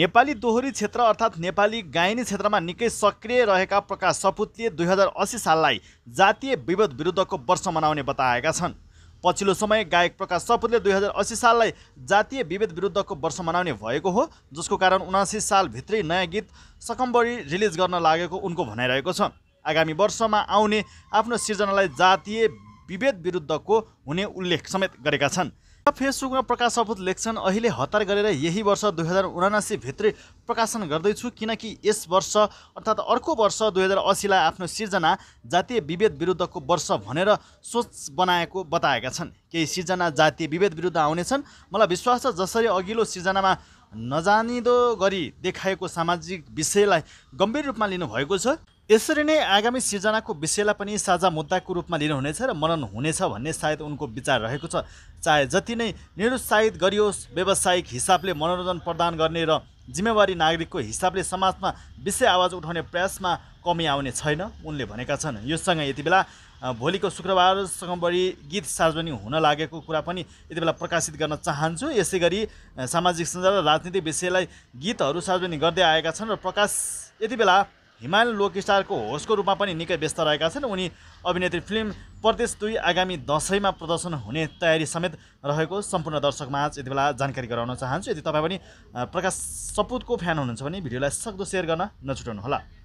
नेपाली दोहोरी क्षेत्र अर्थात् नेपाली गायनी क्षेत्रमा निकै सक्रिय रहेका प्रकाश सपुतले दुई हजार असी साललाई जातीय विभेद विरुद्धको वर्ष मनाउने बताएका छन् पछिल्लो समय गायक प्रकाश सपुतले दुई हजार असी साललाई जातीय विभेद विरुद्धको वर्ष मनाउने भएको हो जसको कारण उनासी सालभित्रै नयाँ गीत सकम्बरी रिलिज गर्न लागेको उनको भनाइरहेको छ आगामी वर्षमा आउने आफ्नो सिर्जनालाई जातीय विभेद विरुद्धको हुने उल्लेख समेत गरेका छन् फेसबुकमा प्रकाश अभूत लेख्छन् अहिले हतार गरेर यही वर्ष दुई हजार उनासी भित्रै प्रकाशन गर्दैछु किनकि यस वर्ष अर्थात् अर्को वर्ष दुई हजार असीलाई आफ्नो सिर्जना जातीय विभेद विरुद्धको वर्ष भनेर सोच बनाएको बताएका छन् केही सिर्जना जातीय विभेद विरुद्ध आउनेछन् मलाई विश्वास छ जसरी अघिल्लो सिर्जनामा नजानिदो गरी देखाएको सामाजिक विषयलाई गम्भीर रूपमा लिनुभएको छ यसरी नै आगामी सिर्जनाको विषयलाई पनि साझा मुद्दाको रूपमा लिनुहुनेछ र मनन हुनेछ भन्ने सायद उनको विचार रहेको छ चाहे जति नै निरुत्साहित गरियोस् व्यावसायिक हिसाबले मनोरञ्जन प्रदान गर्ने र जिम्मेवारी नागरिकको हिसाबले समाजमा विषय आवाज उठाउने प्रयासमा कमी आउने छैन उनले भनेका छन् योसँग यति बेला भोलिको शुक्रबारसँग बढी गीत सार्वजनिक हुन लागेको कुरा पनि यति बेला प्रकाशित गर्न चाहन्छु यसै गरी सामाजिक सञ्जाल र राजनीतिक विषयलाई गीतहरू सार्वजनिक गर्दै आएका छन् र प्रकाश यति बेला हिमाल लोकस्टारको होस्टको रूपमा पनि निकै व्यस्त रहेका छन् उनी अभिनेत्री फिल्म प्रदेश दुई आगामी दसैँमा प्रदर्शन हुने तयारी समेत रहेको सम्पूर्ण दर्शकमा यति बेला जानकारी गराउन चाहन्छु यदि तपाईँ पनि प्रकाश सपुतको फ्यान हुनुहुन्छ भने भिडियोलाई सक्दो सेयर गर्न नछुटाउनु होला